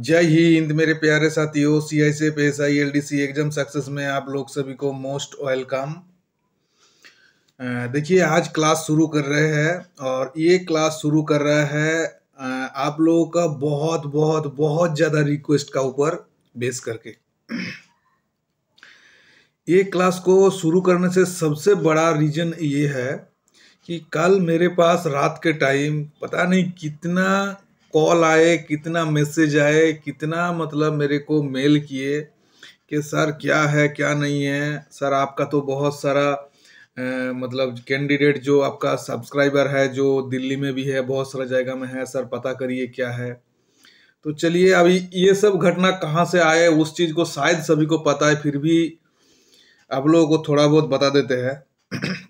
जय हिंद मेरे प्यारे साथियों C I C F S I L D C exam success में आप लोग सभी को मोस्ट वेलकम देखिए आज क्लास शुरू कर रहे हैं और ये क्लास शुरू कर रहा है आप लोगों का बहुत बहुत बहुत ज़्यादा रिक्वेस्ट का ऊपर बेस करके ये क्लास को शुरू करने से सबसे बड़ा रीज़न ये है कि कल मेरे पास रात के टाइम पता नहीं कितना कॉल आए कितना मैसेज आए कितना मतलब मेरे को मेल किए कि सर क्या है क्या नहीं है सर आपका तो बहुत सारा ए, मतलब कैंडिडेट जो आपका सब्सक्राइबर है जो दिल्ली में भी है बहुत सारा जगह में है सर पता करिए क्या है तो चलिए अभी ये सब घटना कहाँ से आए उस चीज़ को शायद सभी को पता है फिर भी आप लोगों को थोड़ा बहुत बता देते हैं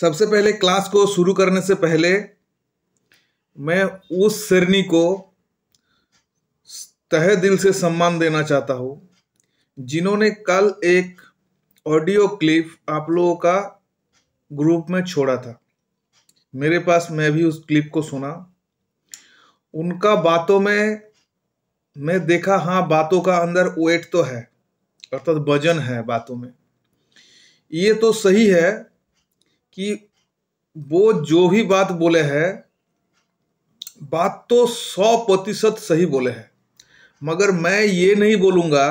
सबसे पहले क्लास को शुरू करने से पहले मैं उस सिरनी को तहे दिल से सम्मान देना चाहता हूँ जिन्होंने कल एक ऑडियो क्लिप आप लोगों का ग्रुप में छोड़ा था मेरे पास मैं भी उस क्लिप को सुना उनका बातों में मैं देखा हाँ बातों का अंदर वेट तो है अर्थात वजन है बातों में ये तो सही है कि वो जो भी बात बोले हैं बात तो सौ प्रतिशत सही बोले हैं मगर मैं ये नहीं बोलूँगा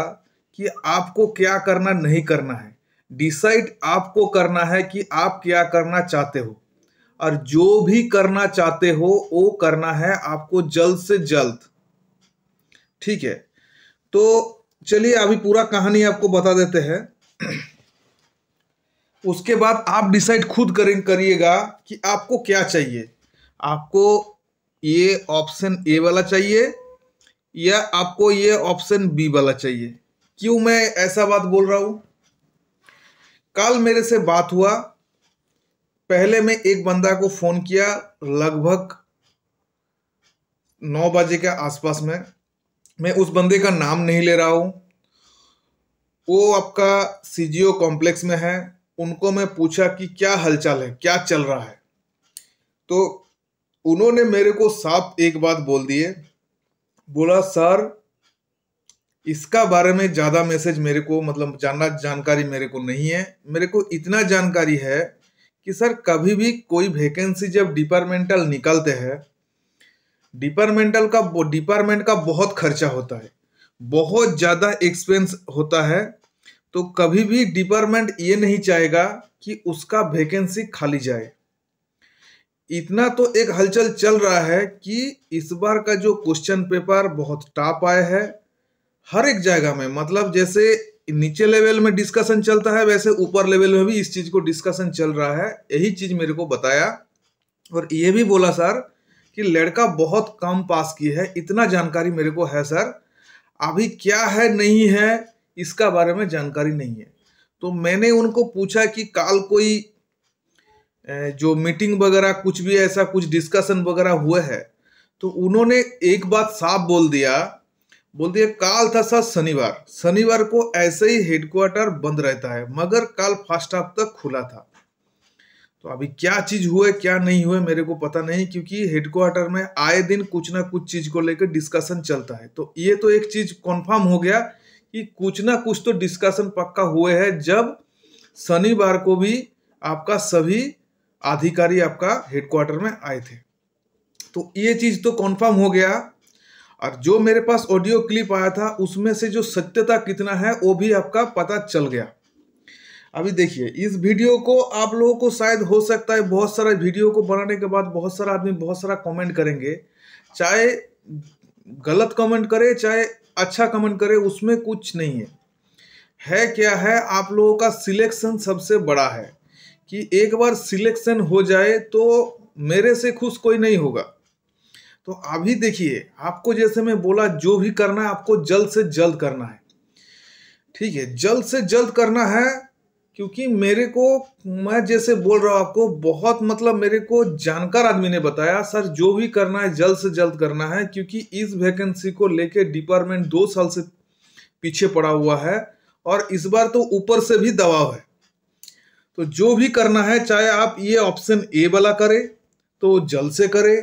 कि आपको क्या करना नहीं करना है डिसाइड आपको करना है कि आप क्या करना चाहते हो और जो भी करना चाहते हो वो करना है आपको जल्द से जल्द ठीक है तो चलिए अभी पूरा कहानी आपको बता देते हैं उसके बाद आप डिसाइड खुद करिएगा कि आपको क्या चाहिए आपको ये ऑप्शन ए वाला चाहिए या आपको ये ऑप्शन बी वाला चाहिए क्यों मैं ऐसा बात बोल रहा हूं कल मेरे से बात हुआ पहले मैं एक बंदा को फ़ोन किया लगभग नौ बजे के आसपास में मैं उस बंदे का नाम नहीं ले रहा हूं वो आपका सी कॉम्प्लेक्स में है उनको मैं पूछा कि क्या हलचल है क्या चल रहा है तो उन्होंने मेरे को साफ एक बात बोल दी है बोला सर इसका बारे में ज़्यादा मैसेज मेरे को मतलब जानना जानकारी मेरे को नहीं है मेरे को इतना जानकारी है कि सर कभी भी कोई वैकेंसी जब डिपार्टमेंटल निकलते हैं डिपार्टमेंटल का डिपार्टमेंट का बहुत खर्चा होता है बहुत ज़्यादा एक्सपेंस होता है तो कभी भी डिपार्टमेंट ये नहीं चाहेगा कि उसका वैकेंसी खाली जाए इतना तो एक हलचल चल रहा है कि इस बार का जो क्वेश्चन पेपर बहुत टॉप आया है हर एक जगह में मतलब जैसे नीचे लेवल में डिस्कशन चलता है वैसे ऊपर लेवल में भी इस चीज़ को डिस्कशन चल रहा है यही चीज़ मेरे को बताया और ये भी बोला सर कि लड़का बहुत कम पास की है इतना जानकारी मेरे को है सर अभी क्या है नहीं है इसका बारे में जानकारी नहीं है तो मैंने उनको पूछा कि काल कोई जो मीटिंग वगैरह कुछ भी ऐसा कुछ डिस्कशन वगैरह हुआ है तो उन्होंने एक बात साफ बोल दिया बोल दिया काल था सर शनिवार शनिवार को ऐसे ही हेडक्वार्टर बंद रहता है मगर काल फर्स्ट हाफ तक खुला था तो अभी क्या चीज हुए क्या नहीं हुए मेरे को पता नहीं क्योंकि हेडक्वार्टर में आए दिन कुछ ना कुछ चीज को लेकर डिस्कशन चलता है तो ये तो एक चीज कन्फर्म हो गया कि कुछ ना कुछ तो डिस्कशन पक्का हुए है जब शनिवार को भी आपका सभी अधिकारी आपका हेडक्वार्टर में आए थे तो ये चीज़ तो कॉन्फर्म हो गया और जो मेरे पास ऑडियो क्लिप आया था उसमें से जो सत्यता कितना है वो भी आपका पता चल गया अभी देखिए इस वीडियो को आप लोगों को शायद हो सकता है बहुत सारा वीडियो को बनाने के बाद बहुत सारा आदमी बहुत सारा कमेंट करेंगे चाहे गलत कमेंट करे चाहे अच्छा कमेंट करे उसमें कुछ नहीं है है क्या है आप लोगों का सिलेक्शन सबसे बड़ा है कि एक बार सिलेक्शन हो जाए तो मेरे से खुश कोई नहीं होगा तो अभी देखिए आपको जैसे मैं बोला जो भी करना है आपको जल्द से जल्द करना है ठीक है जल्द से जल्द करना है क्योंकि मेरे को मैं जैसे बोल रहा हूँ आपको बहुत मतलब मेरे को जानकार आदमी ने बताया सर जो भी करना है जल्द से जल्द करना है क्योंकि इस वैकेंसी को लेके डिपार्टमेंट दो साल से पीछे पड़ा हुआ है और इस बार तो ऊपर से भी दबाव है तो जो भी करना है चाहे आप ये ऑप्शन ए वाला करें तो जल से करें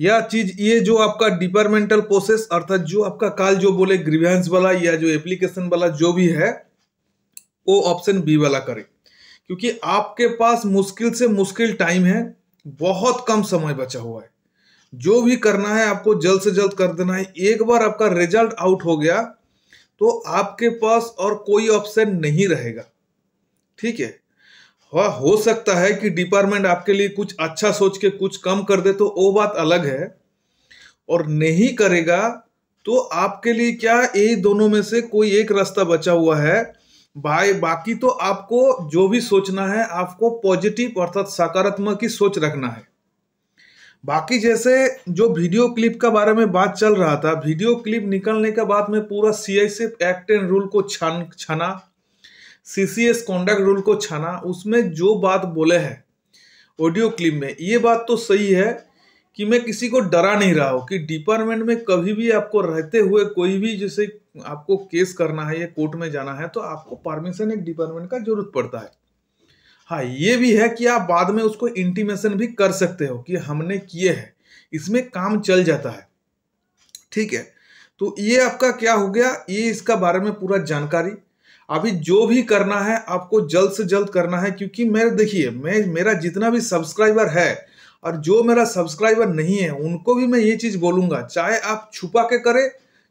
या चीज ये जो आपका डिपार्टमेंटल प्रोसेस अर्थात जो आपका काल जो बोले ग्रीवेंस वाला या जो एप्लीकेशन वाला जो भी है वो ऑप्शन बी वाला करें क्योंकि आपके पास मुश्किल से मुश्किल टाइम है बहुत कम समय बचा हुआ है जो भी करना है आपको जल्द से जल्द कर देना है एक बार आपका रिजल्ट आउट हो गया तो आपके पास और कोई ऑप्शन नहीं रहेगा ठीक है हाँ, हो सकता है कि डिपार्टमेंट आपके लिए कुछ अच्छा सोच के कुछ कम कर दे तो वो बात अलग है और नहीं करेगा तो आपके लिए क्या ये दोनों में से कोई एक रास्ता बचा हुआ है भाई बाकी तो आपको जो भी सोचना है आपको पॉजिटिव अर्थात सकारात्मक ही सोच रखना है बाकी जैसे जो वीडियो क्लिप का बारे में बात चल रहा था वीडियो क्लिप निकलने के बाद में पूरा आई से एक्ट एंड रूल को छान छाना सीसीएस कॉन्डक्ट रूल को छाना उसमें जो बात बोले है ऑडियो क्लिप में ये बात तो सही है कि मैं किसी को डरा नहीं रहा हूँ कि डिपार्टमेंट में कभी भी आपको रहते हुए कोई भी जैसे आपको केस करना है या कोर्ट में जाना है तो आपको परमिशन एक डिपार्टमेंट का जरूरत पड़ता है हाँ ये भी है कि आप बाद में उसको इंटीमेशन भी कर सकते हो कि हमने किए हैं इसमें काम चल जाता है ठीक है तो ये आपका क्या हो गया ये इसका बारे में पूरा जानकारी अभी जो भी करना है आपको जल्द से जल्द करना है क्योंकि मैं देखिए मैं मेरा जितना भी सब्सक्राइबर है और जो मेरा सब्सक्राइबर नहीं है उनको भी मैं ये चीज़ बोलूँगा चाहे आप छुपा के करें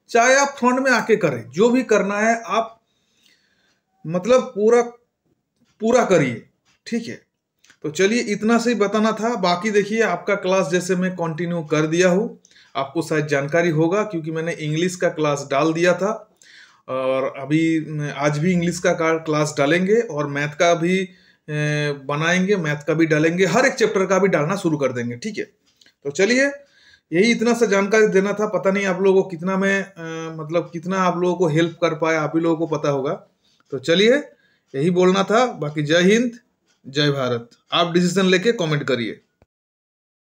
चाहे आप फ्रंट में आके करें जो भी करना है आप मतलब पूरा पूरा करिए ठीक है तो चलिए इतना से ही बताना था बाकी देखिए आपका क्लास जैसे मैं कंटिन्यू कर दिया हूँ आपको शायद जानकारी होगा क्योंकि मैंने इंग्लिश का क्लास डाल दिया था और अभी आज भी इंग्लिश का क्लास डालेंगे और मैथ का भी बनाएंगे मैथ का भी डालेंगे हर एक चैप्टर का भी डालना शुरू कर देंगे ठीक है तो चलिए यही इतना सा जानकारी देना था पता नहीं आप लोगों को कितना मैं आ, मतलब कितना आप लोगों को हेल्प कर पाए आप ही लोगों को पता होगा तो चलिए यही बोलना था बाकी जय हिंद जय भारत आप डिसीजन लेके कमेंट करिए